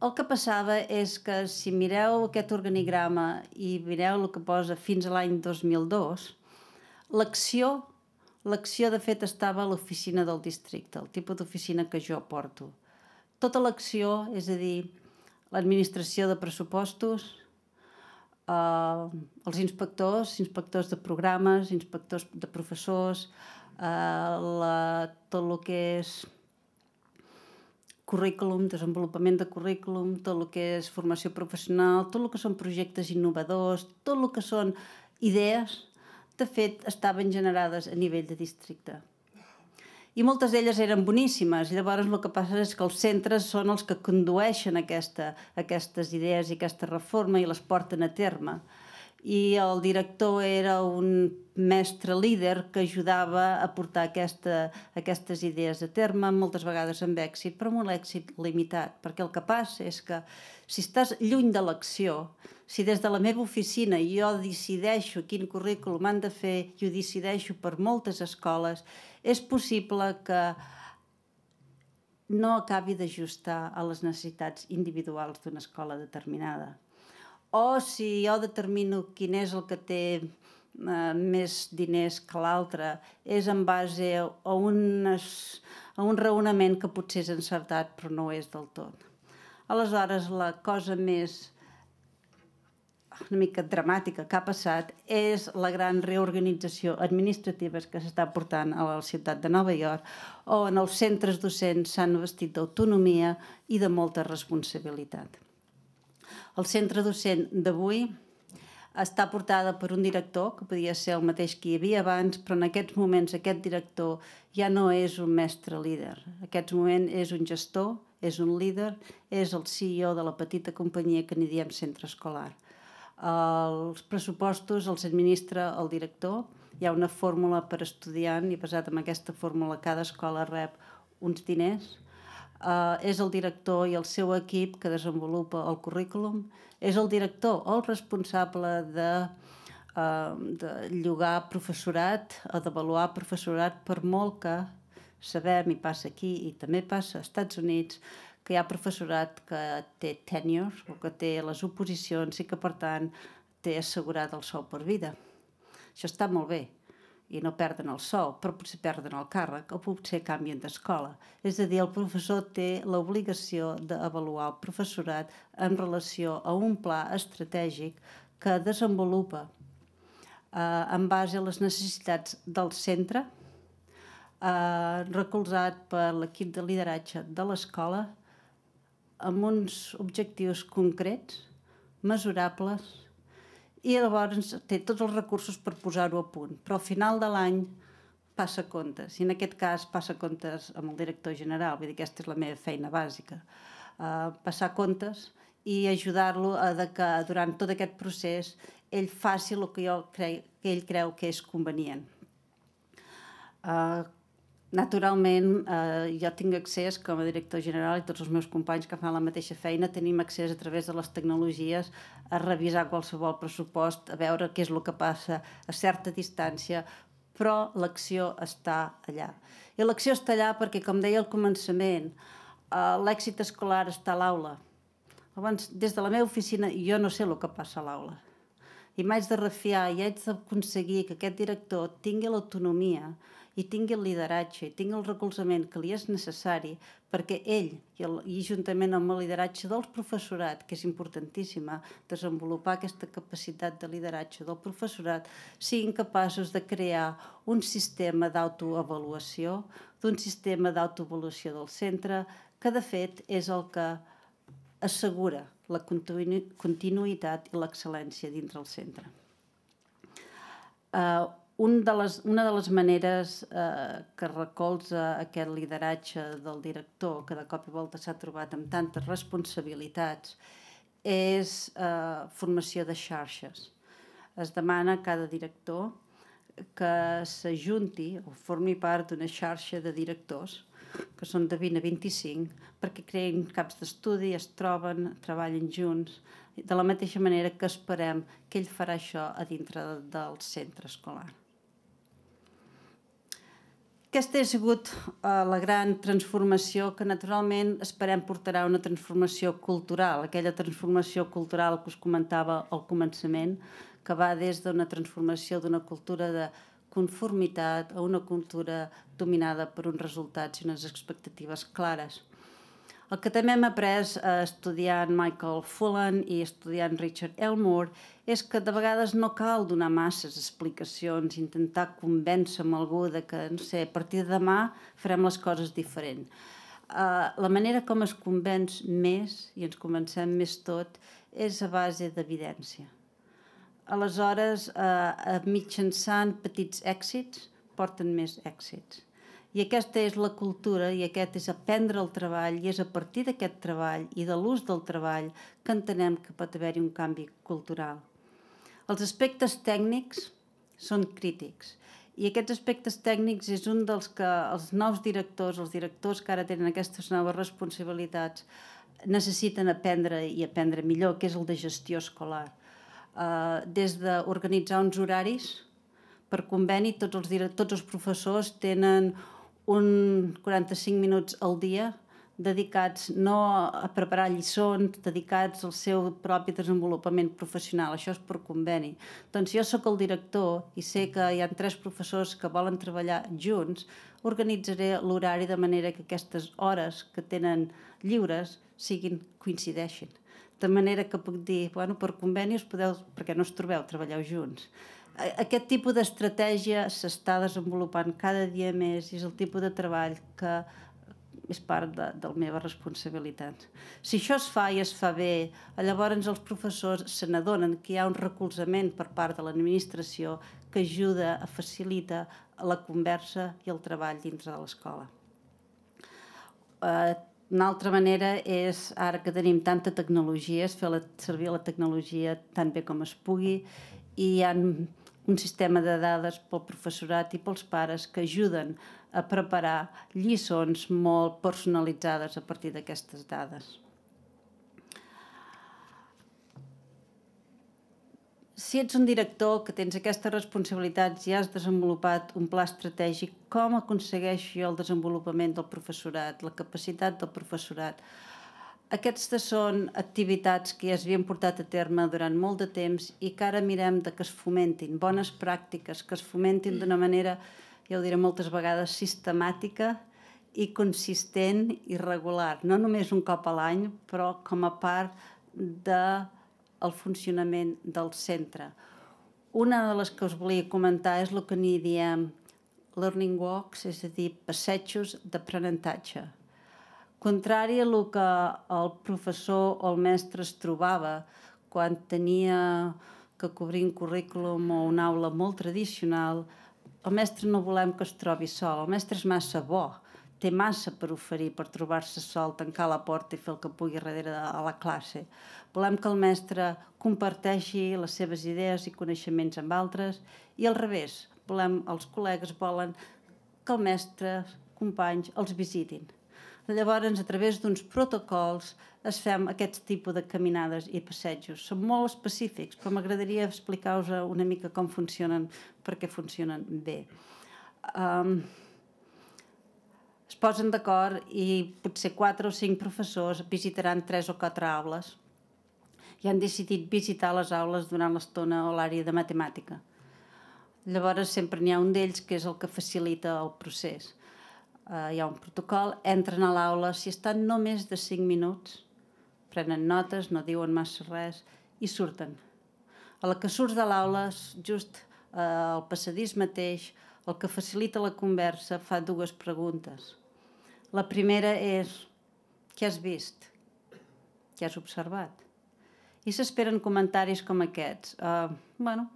El que passava és que si mireu aquest organigrama i mireu el que posa fins a l'any 2002, l'acció L'acció, de fet, estava a l'oficina del districte, el tipus d'oficina que jo porto. Tota l'acció, és a dir, l'administració de pressupostos, eh, els inspectors, inspectors de programes, inspectors de professors, eh, la, tot el que és currículum, desenvolupament de currículum, tot el que és formació professional, tot el que són projectes innovadors, tot el que són idees, de fet, estaven generades a nivell de districte i moltes d'elles eren boníssimes. Llavors el que passa és que els centres són els que condueixen aquesta, aquestes idees i aquesta reforma i les porten a terme. I el director era un mestre líder que ajudava a portar aquesta, aquestes idees a terme, moltes vegades amb èxit, però amb un èxit limitat, perquè el que passa és que si estàs lluny de l'acció, si des de la meva oficina jo decideixo quin currículum han de fer i ho decideixo per moltes escoles, és possible que no acabi d'ajustar a les necessitats individuals d'una escola determinada. O si jo determino quin és el que té Eh, més diners que l'altre, és en base a un, a un raonament que potser és encertat però no és del tot. Aleshores, la cosa més una mica dramàtica que ha passat és la gran reorganització administrativa que s'està portant a la ciutat de Nova York, on els centres docents s'han vestit d'autonomia i de molta responsabilitat. El centre docent d'avui està portada per un director, que podia ser el mateix que hi havia abans, però en aquests moments aquest director ja no és un mestre líder. En aquests moments és un gestor, és un líder, és el CEO de la petita companyia que n'hi diem centre escolar. Els pressupostos els administra el director, hi ha una fórmula per estudiant i basat en aquesta fórmula cada escola rep uns diners. Uh, és el director i el seu equip que desenvolupa el currículum és el director o el responsable de, ehm, de llogar professorat o d'avaluar professorat per molt que sabem i passa aquí i també passa als Estats Units que hi ha professorat que té tenure o que té les oposicions i que per tant té assegurat el sou per vida. Això està molt bé, i no perden el sou, però potser perden el càrrec o potser canvien d'escola. És a dir, el professor té l'obligació d'avaluar el professorat en relació a un pla estratègic que desenvolupa eh, en base a les necessitats del centre, eh, recolzat per l'equip de lideratge de l'escola, amb uns objectius concrets, mesurables, i llavors té tots els recursos per posar-ho a punt. Però al final de l'any passa comptes, i en aquest cas passa comptes amb el director general, vull dir, aquesta és la meva feina bàsica, uh, passar comptes i ajudar-lo a de que durant tot aquest procés ell faci el que jo crec que ell creu que és convenient. Uh, Naturalment, eh, jo tinc accés, com a director general i tots els meus companys que fan la mateixa feina, tenim accés a través de les tecnologies a revisar qualsevol pressupost, a veure què és el que passa a certa distància, però l'acció està allà. I l'acció està allà perquè, com deia al començament, eh, l'èxit escolar està a l'aula. Abans, des de la meva oficina, jo no sé el que passa a l'aula. I m'haig de refiar i haig d'aconseguir que aquest director tingui l'autonomia i tingui el lideratge i tingui el recolzament que li és necessari perquè ell, i, el, i juntament amb el lideratge del professorat, que és importantíssima, desenvolupar aquesta capacitat de lideratge del professorat, siguin capaços de crear un sistema d'autoavaluació, d'un sistema d'autoavaluació del centre, que de fet és el que assegura la continuïtat i l'excel·lència dintre el centre. Uh, un de les, una de les maneres eh, que recolza aquest lideratge del director, que de cop i volta s'ha trobat amb tantes responsabilitats, és eh, formació de xarxes. Es demana a cada director que s'ajunti o formi part d'una xarxa de directors que són de 20 a 25, perquè creïn caps d'estudi, es troben, treballen junts, de la mateixa manera que esperem que ell farà això a dintre del centre escolar. Aquesta ha sigut eh, la gran transformació que naturalment esperem portarà una transformació cultural, aquella transformació cultural que us comentava al començament, que va des d'una transformació d'una cultura de conformitat a una cultura dominada per uns resultats i unes expectatives clares. El que també hem après eh, estudiant Michael Fullan i estudiant Richard Elmore és que de vegades no cal donar masses explicacions, intentar convèncer amb algú de que, no sé, a partir de demà farem les coses diferent. Uh, la manera com es convenç més, i ens convencem més tot, és a base d'evidència. Aleshores, uh, mitjançant petits èxits, porten més èxits. I aquesta és la cultura i aquest és aprendre el treball i és a partir d'aquest treball i de l'ús del treball que entenem que pot haver-hi un canvi cultural. Els aspectes tècnics són crítics i aquests aspectes tècnics és un dels que els nous directors, els directors que ara tenen aquestes noves responsabilitats, necessiten aprendre i aprendre millor, que és el de gestió escolar. Uh, des d'organitzar uns horaris per conveni, tots els, tots els professors tenen un 45 minuts al dia dedicats no a preparar lliçons, dedicats al seu propi desenvolupament professional. Això és per conveni. Doncs jo sóc el director i sé que hi ha tres professors que volen treballar junts, organitzaré l'horari de manera que aquestes hores que tenen lliures siguin coincideixin. De manera que puc dir, bueno, per conveni us podeu, perquè no us trobeu, treballeu junts. Aquest tipus d'estratègia s'està desenvolupant cada dia més i és el tipus de treball que és part de, de la meva responsabilitat. Si això es fa i es fa bé, llavors els professors se n'adonen que hi ha un recolzament per part de l'administració que ajuda, a facilita la conversa i el treball dintre de l'escola. Eh, una altra manera és, ara que tenim tanta tecnologia, és fer la, servir la tecnologia tan bé com es pugui i hi ha un sistema de dades pel professorat i pels pares que ajuden a preparar lliçons molt personalitzades a partir d'aquestes dades. Si ets un director que tens aquestes responsabilitats i has desenvolupat un pla estratègic, com aconsegueixo el desenvolupament del professorat, la capacitat del professorat? Aquestes són activitats que ja es portat a terme durant molt de temps i que ara mirem de que es fomentin, bones pràctiques, que es fomentin d'una manera, ja ho diré moltes vegades, sistemàtica i consistent i regular, no només un cop a l'any, però com a part del de funcionament del centre. Una de les que us volia comentar és el que n'hi diem learning walks, és a dir, passejos d'aprenentatge contrari a lo que el professor o el mestre es trobava quan tenia que cobrir un currículum o una aula molt tradicional, el mestre no volem que es trobi sol, el mestre és massa bo, té massa per oferir, per trobar-se sol, tancar la porta i fer el que pugui darrere de la classe. Volem que el mestre comparteixi les seves idees i coneixements amb altres i al revés, volem, els col·legues volen que el mestre, companys, els visitin. Llavors, a través d'uns protocols, es fem aquest tipus de caminades i passejos. Són molt específics, però m'agradaria explicar-vos una mica com funcionen, perquè funcionen bé. Um, es posen d'acord i potser quatre o cinc professors visitaran tres o quatre aules i han decidit visitar les aules durant l'estona o l'àrea de matemàtica. Llavors sempre n'hi ha un d'ells que és el que facilita el procés eh, hi ha un protocol, entren a l'aula, si estan no més de 5 minuts, prenen notes, no diuen massa res, i surten. A la que surts de l'aula, just eh, al passadís mateix, el que facilita la conversa fa dues preguntes. La primera és, què has vist? Què has observat? I s'esperen comentaris com aquests. Eh, bueno,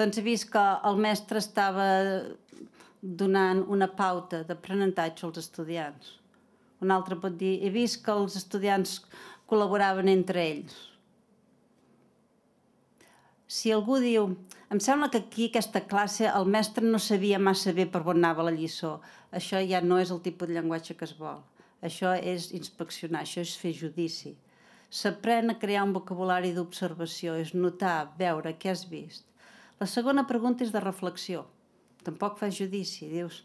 doncs he vist que el mestre estava donant una pauta d'aprenentatge als estudiants. Un altre pot dir, he vist que els estudiants col·laboraven entre ells. Si algú diu, em sembla que aquí aquesta classe el mestre no sabia massa bé per on anava la lliçó, això ja no és el tipus de llenguatge que es vol. Això és inspeccionar, això és fer judici. S'aprèn a crear un vocabulari d'observació, és notar, veure què has vist. La segona pregunta és de reflexió tampoc fa judici, dius...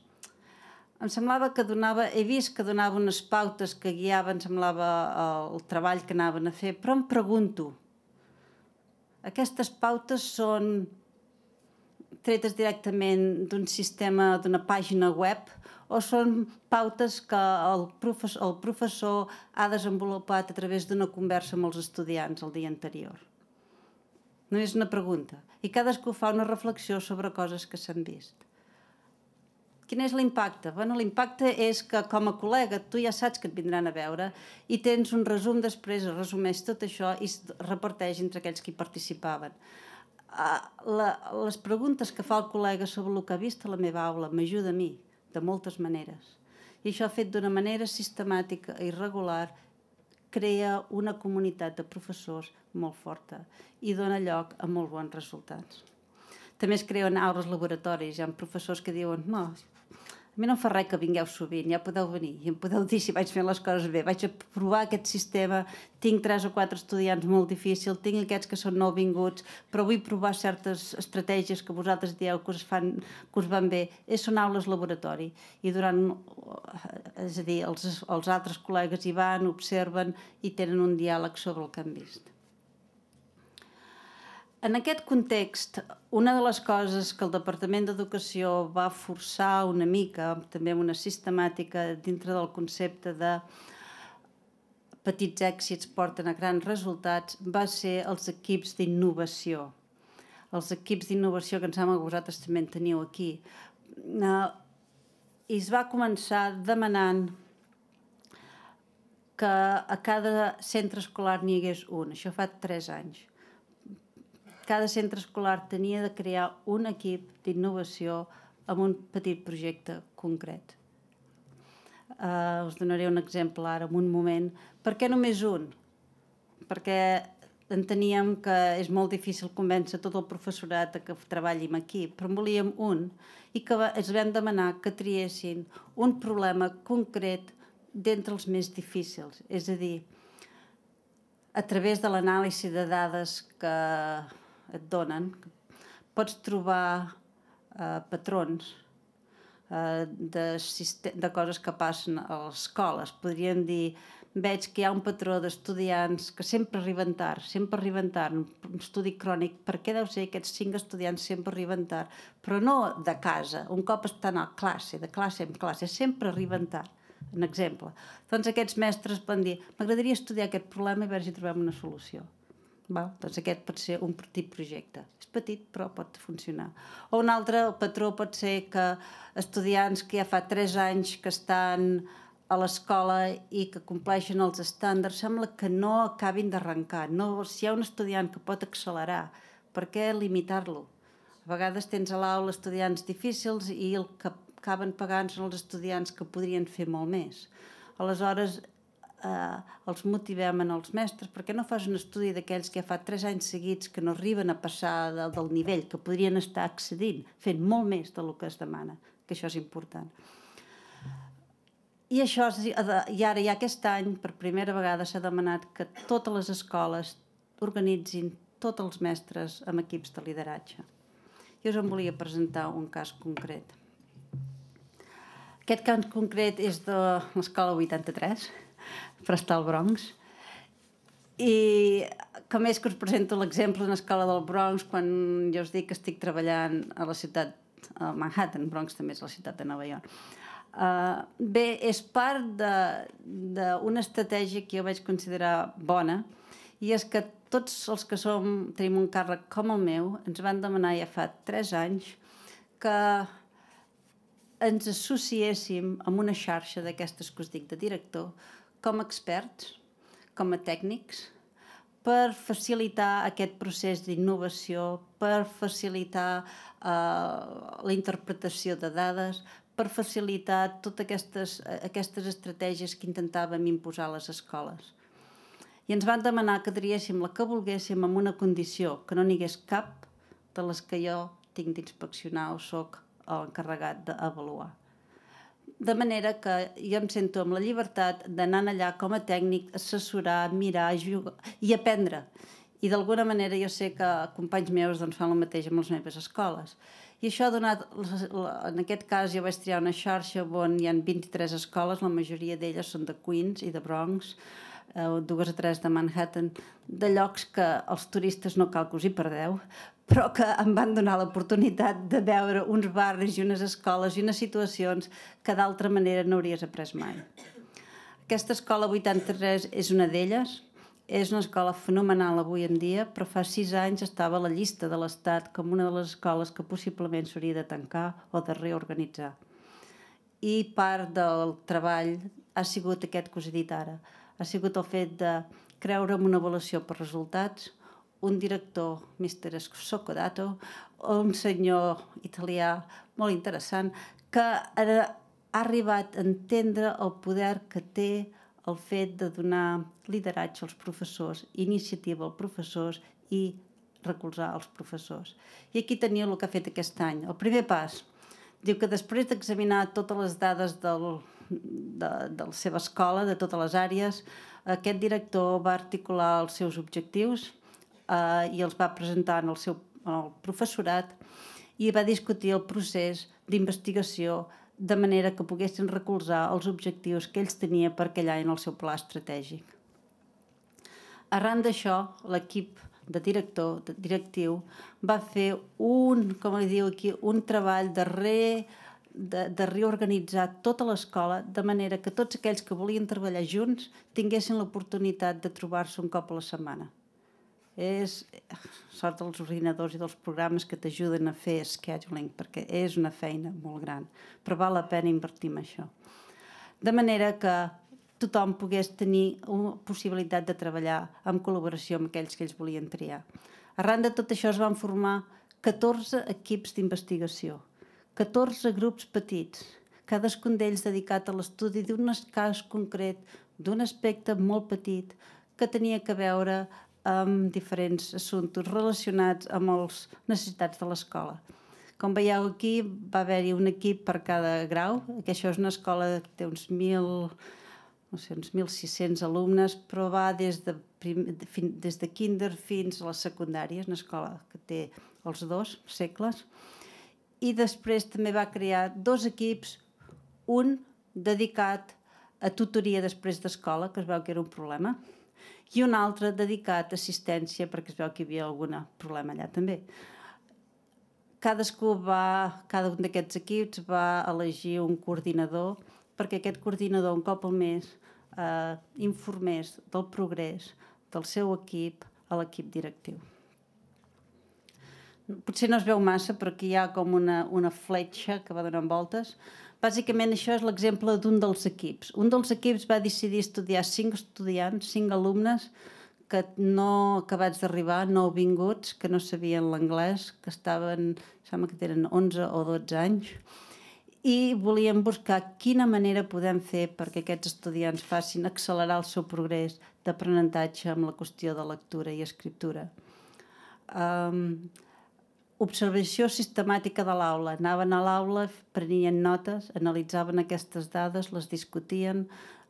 Em semblava que donava... He vist que donava unes pautes que guiava, em semblava el, el treball que anaven a fer, però em pregunto, aquestes pautes són tretes directament d'un sistema, d'una pàgina web, o són pautes que el professor, el professor ha desenvolupat a través d'una conversa amb els estudiants el dia anterior? No és una pregunta. I cadascú fa una reflexió sobre coses que s'han vist. Quin és l'impacte? Bueno, l'impacte és que com a col·lega tu ja saps que et vindran a veure i tens un resum després, resumeix tot això i es reparteix entre aquells que hi participaven. Uh, la, les preguntes que fa el col·lega sobre el que ha vist a la meva aula m'ajuda a mi, de moltes maneres. I això fet d'una manera sistemàtica i regular crea una comunitat de professors molt forta i dona lloc a molt bons resultats. També es creuen aures laboratoris, hi ha professors que diuen, no, a mi no em fa res que vingueu sovint, ja podeu venir i em podeu dir si vaig fent les coses bé. Vaig a provar aquest sistema, tinc tres o quatre estudiants molt difícil, tinc aquests que són nouvinguts, però vull provar certes estratègies que vosaltres dieu que us, fan, que us van bé. És, són aules laboratori i durant, és a dir, els, els altres col·legues hi van, observen i tenen un diàleg sobre el que han vist. En aquest context, una de les coses que el Departament d'Educació va forçar una mica, també amb una sistemàtica dintre del concepte de petits èxits porten a grans resultats, va ser els equips d'innovació. Els equips d'innovació que ens sembla que vosaltres també en teniu aquí. Eh, I es va començar demanant que a cada centre escolar n'hi hagués un. Això fa tres anys cada centre escolar tenia de crear un equip d'innovació amb un petit projecte concret. Uh, us donaré un exemple ara, en un moment. Per què només un? Perquè enteníem que és molt difícil convèncer tot el professorat que treballi amb aquí, però en volíem un i que es vam demanar que triessin un problema concret d'entre els més difícils. És a dir, a través de l'anàlisi de dades que et donen. Pots trobar eh, patrons eh, de, de coses que passen a les escoles. Podríem dir, veig que hi ha un patró d'estudiants que sempre arriben tard, sempre arriben tard, un estudi crònic, per què deu ser que aquests cinc estudiants sempre arriben tard? Però no de casa, un cop estan a classe, de classe en classe, sempre arriben tard un exemple. Doncs aquests mestres van dir, m'agradaria estudiar aquest problema i veure si trobem una solució. Val? Doncs aquest pot ser un petit projecte. És petit, però pot funcionar. O un altre, el patró pot ser que estudiants que ja fa 3 anys que estan a l'escola i que compleixen els estàndards, sembla que no acabin d'arrencar. No, si hi ha un estudiant que pot accelerar, per què limitar-lo? A vegades tens a l'aula estudiants difícils i el que acaben pagant són els estudiants que podrien fer molt més. Aleshores, eh, els motivem en els mestres, perquè no fas un estudi d'aquells que fa tres anys seguits que no arriben a passar del, del nivell, que podrien estar accedint, fent molt més del que es demana, que això és important. I això, eh, i ara ja aquest any, per primera vegada s'ha demanat que totes les escoles organitzin tots els mestres amb equips de lideratge. Jo us en volia presentar un cas concret. Aquest cas concret és de l'escola 83, prestar al Bronx. I com és que us presento l'exemple en escala del Bronx quan jo us dic que estic treballant a la ciutat de Manhattan, Bronx també és la ciutat de Nova York. Uh, bé, és part d'una estratègia que jo vaig considerar bona i és que tots els que som, tenim un càrrec com el meu ens van demanar ja fa 3 anys que ens associéssim amb una xarxa d'aquestes que us dic de director com a experts, com a tècnics, per facilitar aquest procés d'innovació, per facilitar eh, la interpretació de dades, per facilitar totes aquestes, aquestes estratègies que intentàvem imposar a les escoles. I ens van demanar que triéssim la que volguéssim amb una condició, que no n'hi hagués cap de les que jo tinc d'inspeccionar o sóc l'encarregat d'avaluar de manera que jo em sento amb la llibertat d'anar allà com a tècnic, assessorar, mirar jugar, i aprendre. I d'alguna manera jo sé que companys meus doncs, fan el mateix amb les meves escoles. I això ha donat, en aquest cas jo vaig triar una xarxa on hi ha 23 escoles, la majoria d'elles són de Queens i de Bronx, eh, dues o tres de Manhattan, de llocs que els turistes no cal que us hi perdeu, però que em van donar l'oportunitat de veure uns barris i unes escoles i unes situacions que d'altra manera no hauries après mai. Aquesta escola 83 és una d'elles, és una escola fenomenal avui en dia, però fa sis anys estava a la llista de l'Estat com una de les escoles que possiblement s'hauria de tancar o de reorganitzar. I part del treball ha sigut aquest que us he dit ara. Ha sigut el fet de creure en una avaluació per resultats, un director, Mr. Socodato, un senyor italià molt interessant, que ha, arribat a entendre el poder que té el fet de donar lideratge als professors, iniciativa als professors i recolzar els professors. I aquí tenia el que ha fet aquest any. El primer pas, diu que després d'examinar totes les dades del, de, de la seva escola, de totes les àrees, aquest director va articular els seus objectius, eh, i els va presentar en el seu en el professorat i va discutir el procés d'investigació de manera que poguessin recolzar els objectius que ells tenien per aquell any en el seu pla estratègic. Arran d'això, l'equip de director, de directiu, va fer un, com li diu aquí, un treball de re, de, de reorganitzar tota l'escola de manera que tots aquells que volien treballar junts tinguessin l'oportunitat de trobar-se un cop a la setmana és sort dels ordinadors i dels programes que t'ajuden a fer scheduling, perquè és una feina molt gran, però val la pena invertir en això. De manera que tothom pogués tenir una possibilitat de treballar en col·laboració amb aquells que ells volien triar. Arran de tot això es van formar 14 equips d'investigació, 14 grups petits, cadascun d'ells dedicat a l'estudi d'un cas concret, d'un aspecte molt petit, que tenia que veure amb diferents assumptes relacionats amb les necessitats de l'escola. Com veieu aquí, va haver-hi un equip per cada grau, que això és una escola que té uns 1.000 no sé, uns 1.600 alumnes, però va des de, prim, des de kinder fins a la secundària, és una escola que té els dos segles, i després també va crear dos equips, un dedicat a tutoria després d'escola, que es veu que era un problema, i un altre dedicat a assistència perquè es veu que hi havia algun problema allà també. Cadascú va, cada un d'aquests equips va elegir un coordinador perquè aquest coordinador un cop al mes eh, informés del progrés del seu equip a l'equip directiu. Potser no es veu massa, però aquí hi ha com una, una fletxa que va donant voltes, Bàsicament això és l'exemple d'un dels equips. Un dels equips va decidir estudiar cinc estudiants, cinc alumnes, que no acabats d'arribar, no vinguts, que no sabien l'anglès, que estaven, sembla que tenen 11 o 12 anys, i volíem buscar quina manera podem fer perquè aquests estudiants facin accelerar el seu progrés d'aprenentatge amb la qüestió de lectura i escriptura. Um, Observació sistemàtica de l'aula. Anaven a l'aula, prenien notes, analitzaven aquestes dades, les discutien,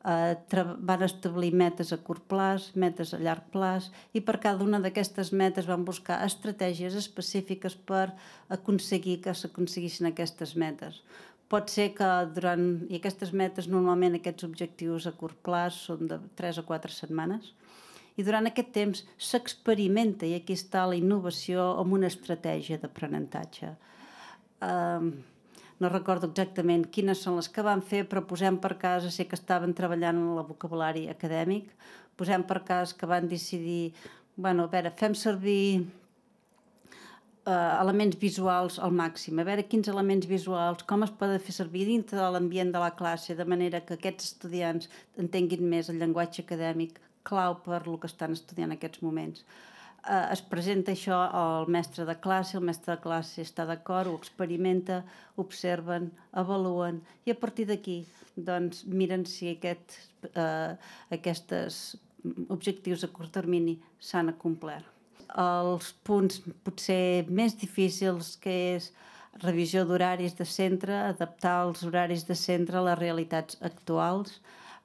eh, van establir metes a curt plaç, metes a llarg plaç, i per cada una d'aquestes metes van buscar estratègies específiques per aconseguir que s'aconseguissin aquestes metes. Pot ser que durant... I aquestes metes, normalment, aquests objectius a curt plaç són de 3 a 4 setmanes, i durant aquest temps s'experimenta i aquí està la innovació amb una estratègia d'aprenentatge. Um, no recordo exactament quines són les que van fer, però posem per cas, sé que estaven treballant en el vocabulari acadèmic, posem per cas que van decidir, bueno, a veure, fem servir eh, elements visuals al màxim, a veure quins elements visuals, com es poden fer servir dintre de l'ambient de la classe, de manera que aquests estudiants entenguin més el llenguatge acadèmic clau per lo que estan estudiant en aquests moments. Eh, es presenta això al mestre de classe, el mestre de classe està d'acord, ho experimenta, observen, avaluen i a partir d'aquí doncs, miren si aquest, eh, aquestes objectius a curt termini s'han acomplert. Els punts potser més difícils que és revisió d'horaris de centre, adaptar els horaris de centre a les realitats actuals,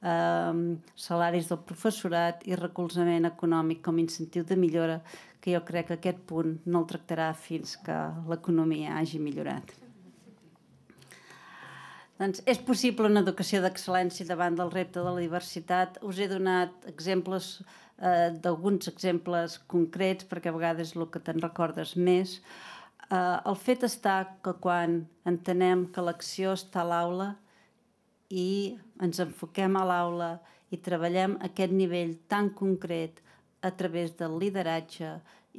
eh, salaris del professorat i recolzament econòmic com a incentiu de millora, que jo crec que aquest punt no el tractarà fins que l'economia hagi millorat. Doncs és possible una educació d'excel·lència davant del repte de la diversitat. Us he donat exemples eh, d'alguns exemples concrets perquè a vegades és el que te'n recordes més. Eh, el fet està que quan entenem que l'acció està a l'aula, i ens enfoquem a l'aula i treballem aquest nivell tan concret a través del lideratge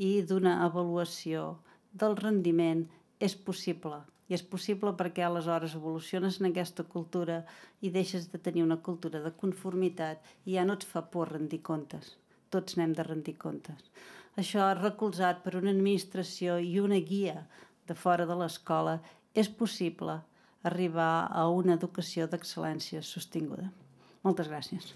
i d'una avaluació del rendiment és possible. I és possible perquè aleshores evoluciones en aquesta cultura i deixes de tenir una cultura de conformitat i ja no et fa por rendir comptes. Tots n'hem de rendir comptes. Això recolzat per una administració i una guia de fora de l'escola és possible arribar a una educació d'excel·lència sostinguda. Moltes gràcies.